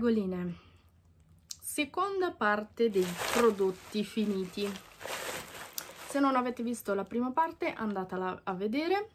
fragoline seconda parte dei prodotti finiti se non avete visto la prima parte andatela a vedere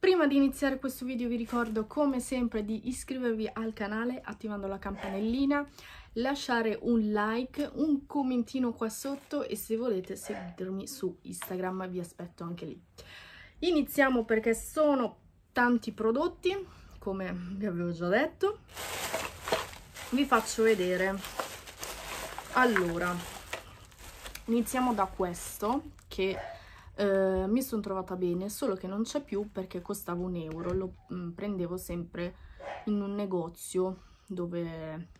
Prima di iniziare questo video vi ricordo come sempre di iscrivervi al canale attivando la campanellina, lasciare un like, un commentino qua sotto e se volete seguirmi su Instagram vi aspetto anche lì. Iniziamo perché sono tanti prodotti, come vi avevo già detto vi faccio vedere allora iniziamo da questo che eh, mi sono trovata bene solo che non c'è più perché costava un euro lo mh, mm, prendevo sempre in un negozio dove,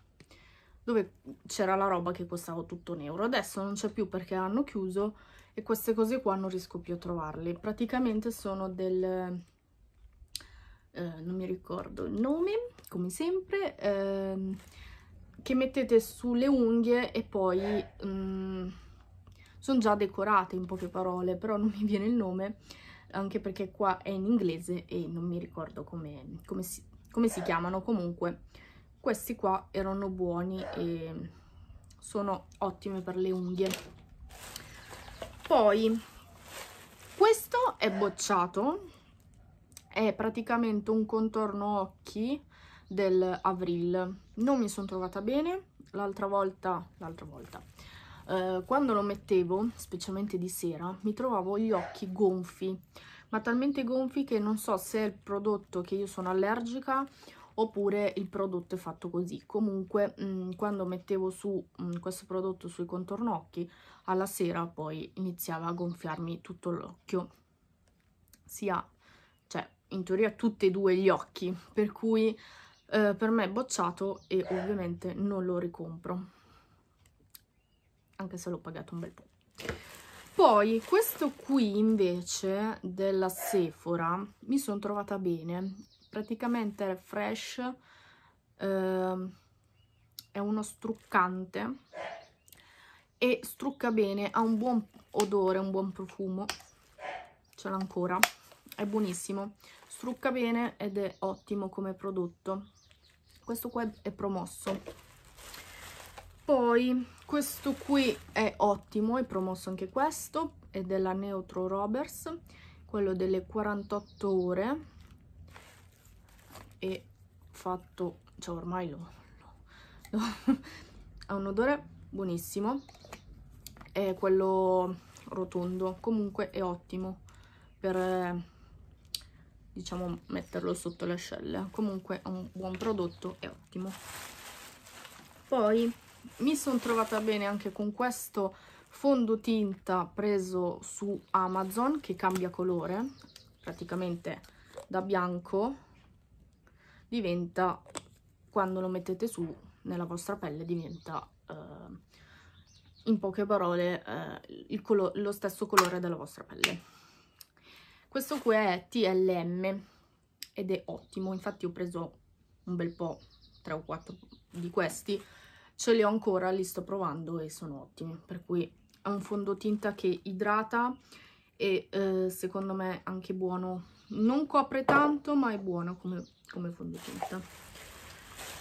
dove c'era la roba che costava tutto un euro adesso non c'è più perché l'hanno chiuso e queste cose qua non riesco più a trovarle praticamente sono del eh, non mi ricordo il nome, come sempre, ehm, che mettete sulle unghie e poi mm, sono già decorate in poche parole, però non mi viene il nome, anche perché qua è in inglese e non mi ricordo come, come, si, come si chiamano. Comunque, questi qua erano buoni e sono ottime per le unghie. Poi, questo è bocciato, è praticamente un contorno occhi del Avril. Non mi sono trovata bene, l'altra volta, l'altra volta, eh, quando lo mettevo, specialmente di sera, mi trovavo gli occhi gonfi, ma talmente gonfi che non so se è il prodotto che io sono allergica oppure il prodotto è fatto così. Comunque mh, mm, quando mettevo su mh, mm, questo prodotto sui contorno occhi, alla sera poi iniziava a gonfiarmi tutto l'occhio, sia in teoria tutti e due gli occhi, per cui eh, per me è bocciato e ovviamente non lo ricompro, anche se l'ho pagato un bel po'. Poi questo qui invece della Sephora mi sono trovata bene, praticamente è fresh, eh, è uno struccante e strucca bene, ha un buon odore, un buon profumo, ce l'ha ancora, è buonissimo strucca bene ed è ottimo come prodotto questo qua è promosso poi questo qui è ottimo è promosso anche questo è della Neutro Roberts quello delle 48 ore e fatto cioè ormai lo, lo, lo ha un odore buonissimo è quello rotondo comunque è ottimo per eh, diciamo metterlo sotto le ascelle comunque è un buon prodotto è ottimo poi mi sono trovata bene anche con questo fondotinta preso su Amazon che cambia colore praticamente da bianco diventa quando lo mettete su nella vostra pelle diventa eh, in poche parole eh, lo stesso colore della vostra pelle questo qui è TLM ed è ottimo infatti ho preso un bel po' tre o quattro di questi ce li ho ancora, li sto provando e sono ottimi per cui è un fondotinta che idrata e eh, secondo me anche buono non copre tanto ma è buono come, come fondotinta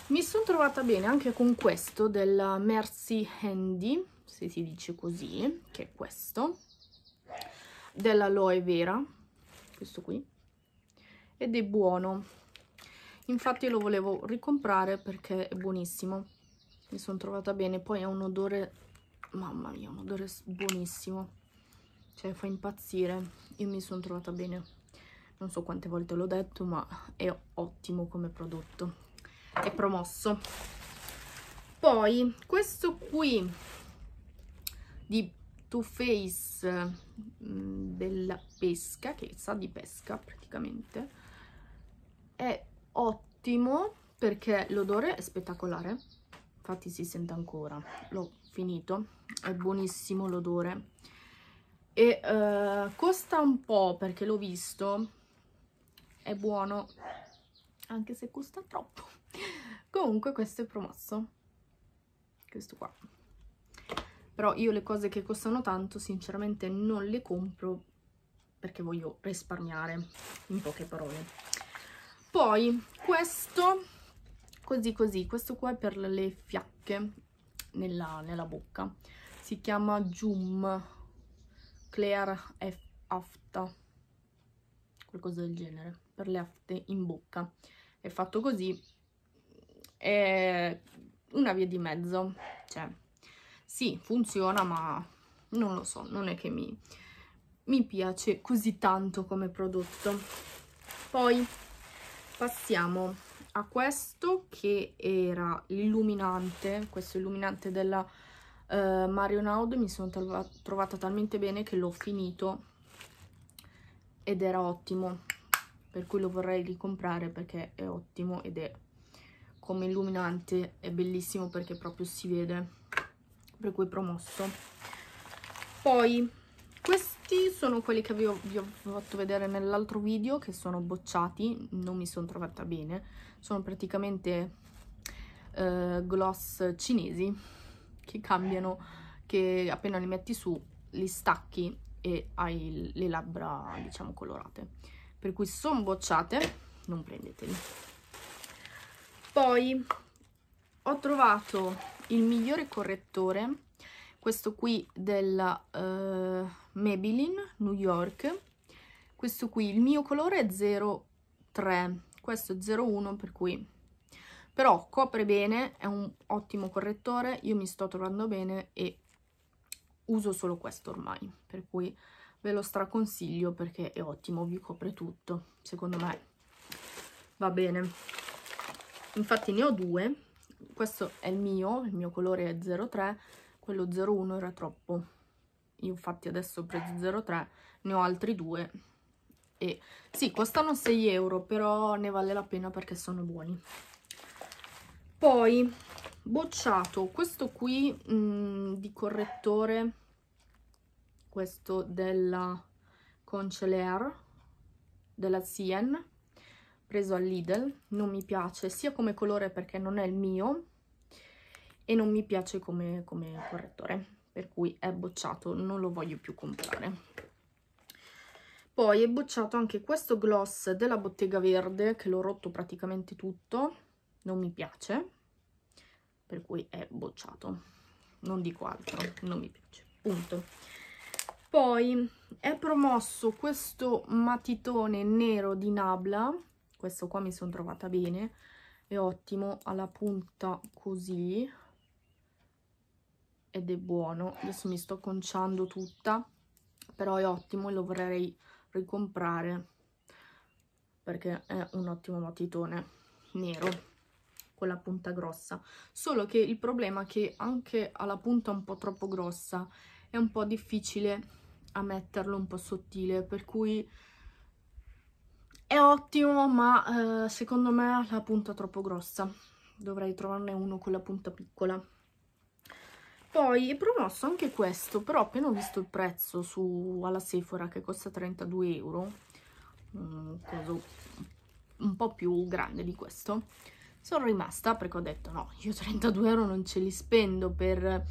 mi sono trovata bene anche con questo della Mercy Handy se si dice così che è questo della Loe Vera questo qui ed è buono infatti lo volevo ricomprare perché è buonissimo mi sono trovata bene poi ha un odore mamma mia un odore buonissimo cioè fa impazzire io mi sono trovata bene non so quante volte l'ho detto ma è ottimo come prodotto è promosso poi questo qui di Too Faced mm, della pesca, che sa di pesca praticamente. È ottimo perché l'odore è spettacolare, infatti si sente ancora, l'ho finito, è buonissimo l'odore. E uh, costa un po' perché l'ho visto, è buono, anche se costa troppo. Comunque questo è promosso, questo qua però io le cose che costano tanto sinceramente non le compro perché voglio risparmiare, in poche parole. Poi questo, così così, questo qua è per le fiacche nella, nella bocca, si chiama Jum Clear F Afta, qualcosa del genere, per le afte in bocca. È fatto così, è una via di mezzo, cioè sì, funziona, ma non lo so, non è che mi, mi piace così tanto come prodotto. Poi passiamo a questo che era l'illuminante, questo illuminante della eh, Mario Naud, mi sono trovata talmente bene che l'ho finito ed era ottimo, per cui lo vorrei ricomprare perché è ottimo ed è come illuminante, è bellissimo perché proprio si vede per cui promosso poi questi sono quelli che vi ho, vi ho fatto vedere nell'altro video che sono bocciati non mi sono trovata bene sono praticamente eh, gloss cinesi che cambiano che appena li metti su li stacchi e hai le labbra diciamo colorate per cui sono bocciate non prendeteli poi ho trovato il migliore correttore, questo qui della uh, eh, Maybelline New York, questo qui, il mio colore è 03, questo è 01 per cui... Però copre bene, è un ottimo correttore, io mi sto trovando bene e uso solo questo ormai, per cui ve lo straconsiglio perché è ottimo, vi copre tutto, secondo me va bene. Infatti ne ho due, questo è il mio, il mio colore è 03, quello 01 era troppo. Io infatti adesso ho preso 03, ne ho altri due. E sì, costano 6 euro, però ne vale la pena perché sono buoni. Poi, bocciato, questo qui mh, mm, di correttore, questo della Concelair, della Sienne preso al Lidl, non mi piace sia come colore perché non è il mio e non mi piace come, come correttore, per cui è bocciato, non lo voglio più comprare. Poi è bocciato anche questo gloss della Bottega Verde, che l'ho rotto praticamente tutto, non mi piace, per cui è bocciato. Non dico altro, non mi piace, punto. Poi è promosso questo matitone nero di Nabla, questo qua mi sono trovata bene è ottimo alla punta così ed è buono adesso mi sto conciando tutta però è ottimo e lo vorrei ricomprare perché è un ottimo matitone nero con la punta grossa solo che il problema è che anche alla punta un po' troppo grossa è un po' difficile a metterlo un po' sottile per cui è ottimo, ma eh, secondo me ha la punta troppo grossa. Dovrei trovarne uno con la punta piccola. Poi è promosso anche questo, però appena ho visto il prezzo su, alla Sephora che costa 32 euro, un, un po' più grande di questo, sono rimasta perché ho detto no, io 32 euro non ce li spendo per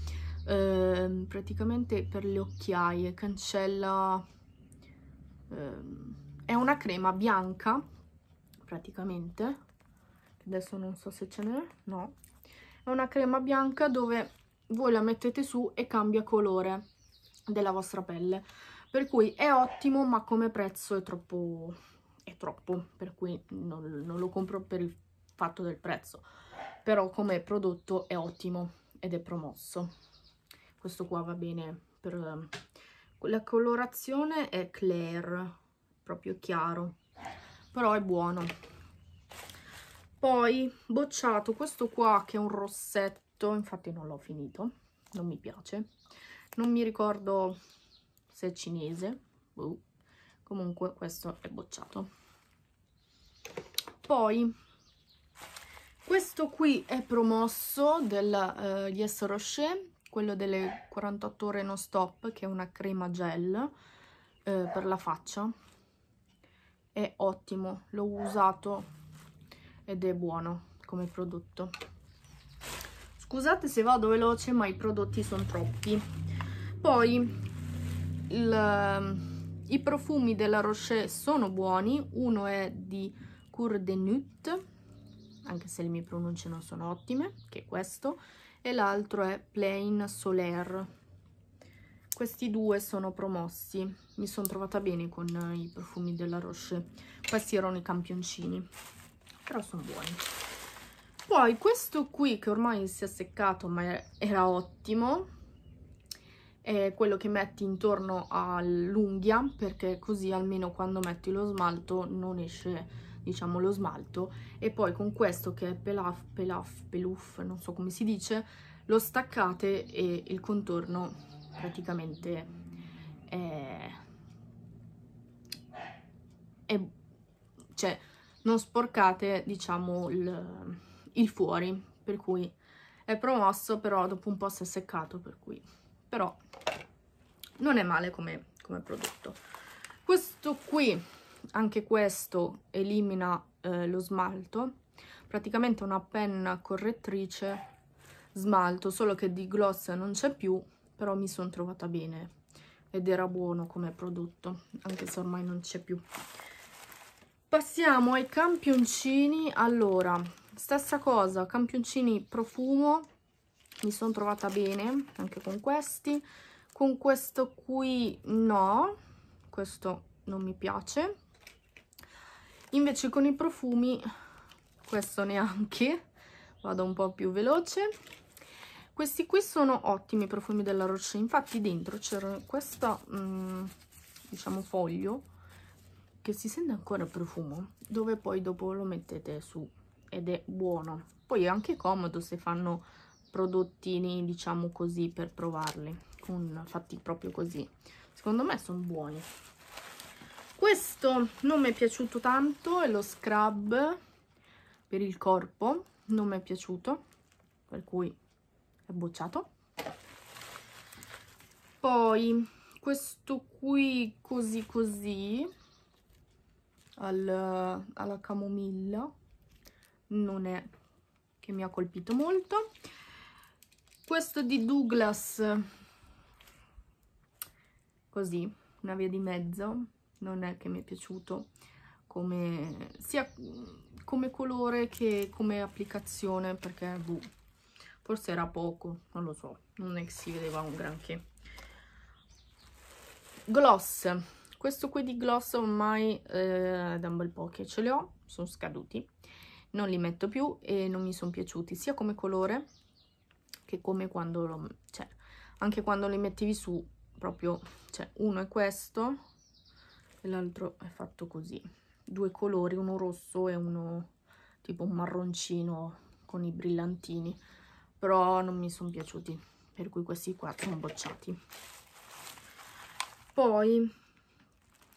eh, praticamente per le occhiaie, cancella... Eh, è una crema bianca praticamente adesso non so se ce n'è no è una crema bianca dove voi la mettete su e cambia colore della vostra pelle per cui è ottimo ma come prezzo è troppo è troppo per cui non, non lo compro per il fatto del prezzo però come prodotto è ottimo ed è promosso questo qua va bene per la colorazione è Claire proprio chiaro però è buono poi bocciato questo qua che è un rossetto infatti non l'ho finito non mi piace non mi ricordo se è cinese uh. comunque questo è bocciato poi questo qui è promosso del uh, Yes Rocher quello delle 48 ore non stop che è una crema gel eh, per la faccia è ottimo, l'ho usato ed è buono come prodotto. Scusate se vado veloce ma i prodotti sono troppi. Poi il, i profumi della Rocher sono buoni, uno è di Cour de Nut, anche se le mie pronunce non sono ottime, che è questo, e l'altro è Plain Solaire questi due sono promossi mi sono trovata bene con eh, i profumi della Roche questi erano i campioncini però sono buoni poi questo qui che ormai si è seccato ma era ottimo è quello che metti intorno all'unghia perché così almeno quando metti lo smalto non esce diciamo lo smalto e poi con questo che è pelaf pelaf peluff non so come si dice lo staccate e il contorno praticamente è, eh, è cioè non sporcate diciamo il, il fuori per cui è promosso però dopo un po' si è seccato per cui però non è male come, come prodotto questo qui anche questo elimina eh, lo smalto praticamente una penna correttrice smalto solo che di gloss non c'è più però mi sono trovata bene ed era buono come prodotto, anche se ormai non c'è più. Passiamo ai campioncini, allora, stessa cosa, campioncini profumo, mi sono trovata bene anche con questi, con questo qui no, questo non mi piace, invece con i profumi questo neanche, vado un po' più veloce, questi qui sono ottimi i profumi della Rocher infatti dentro c'era questo mm, diciamo foglio che si sente ancora il profumo dove poi dopo lo mettete su ed è buono poi è anche comodo se fanno prodottini diciamo così per provarli con, fatti proprio così secondo me sono buoni questo non mi è piaciuto tanto è lo scrub per il corpo non mi è piaciuto per cui è bocciato poi questo qui così così al, alla camomilla non è che mi ha colpito molto questo di Douglas così una via di mezzo non è che mi è piaciuto come, sia come colore che come applicazione perché boh forse era poco, non lo so, non è che si vedeva un granché. Gloss, questo qui di gloss ormai eh, da un bel po' che ce li ho, sono scaduti, non li metto più e non mi sono piaciuti sia come colore che come quando lo... cioè, anche quando li mettevi su, proprio, cioè, uno è questo e l'altro è fatto così. Due colori, uno rosso e uno tipo un marroncino con i brillantini però non mi sono piaciuti, per cui questi qua sono bocciati. Poi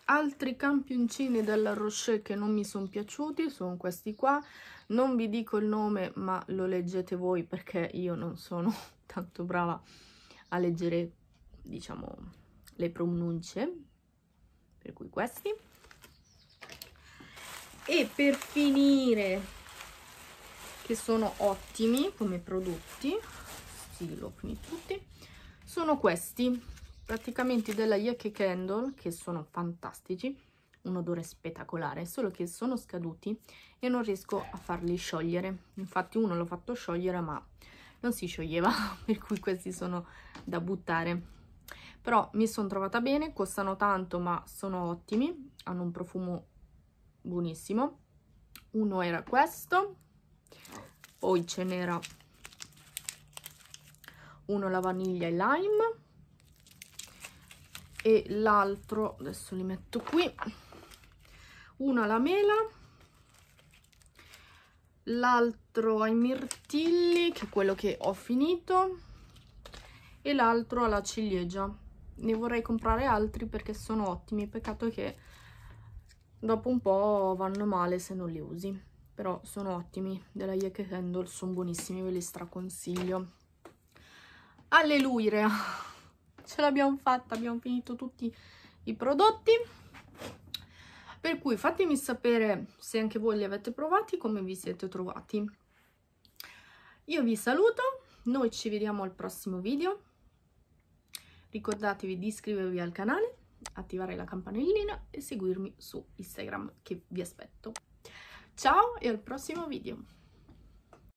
altri campioncini della Rocher che non mi sono piaciuti sono questi qua, non vi dico il nome ma lo leggete voi perché io non sono tanto brava a leggere diciamo le pronunce, per cui questi. E per finire che sono ottimi come prodotti, stilo quindi tutti, sono questi, praticamente della Yucky Candle, che sono fantastici, un odore spettacolare, solo che sono scaduti e non riesco a farli sciogliere. Infatti uno l'ho fatto sciogliere ma non si scioglieva, per cui questi sono da buttare. Però mi sono trovata bene, costano tanto ma sono ottimi, hanno un profumo buonissimo. Uno era questo, poi ce n'era uno la vaniglia e lime e l'altro adesso li metto qui uno alla mela l'altro ai mirtilli che è quello che ho finito e l'altro alla ciliegia ne vorrei comprare altri perché sono ottimi peccato che dopo un po' vanno male se non li usi però sono ottimi, della Yeke Candle, sono buonissimi, ve li straconsiglio. Alleluia! Ce l'abbiamo fatta, abbiamo finito tutti i prodotti. Per cui fatemi sapere se anche voi li avete provati, come vi siete trovati. Io vi saluto, noi ci vediamo al prossimo video. Ricordatevi di iscrivervi al canale, attivare la campanellina e seguirmi su Instagram che vi aspetto. Ciao e al prossimo video!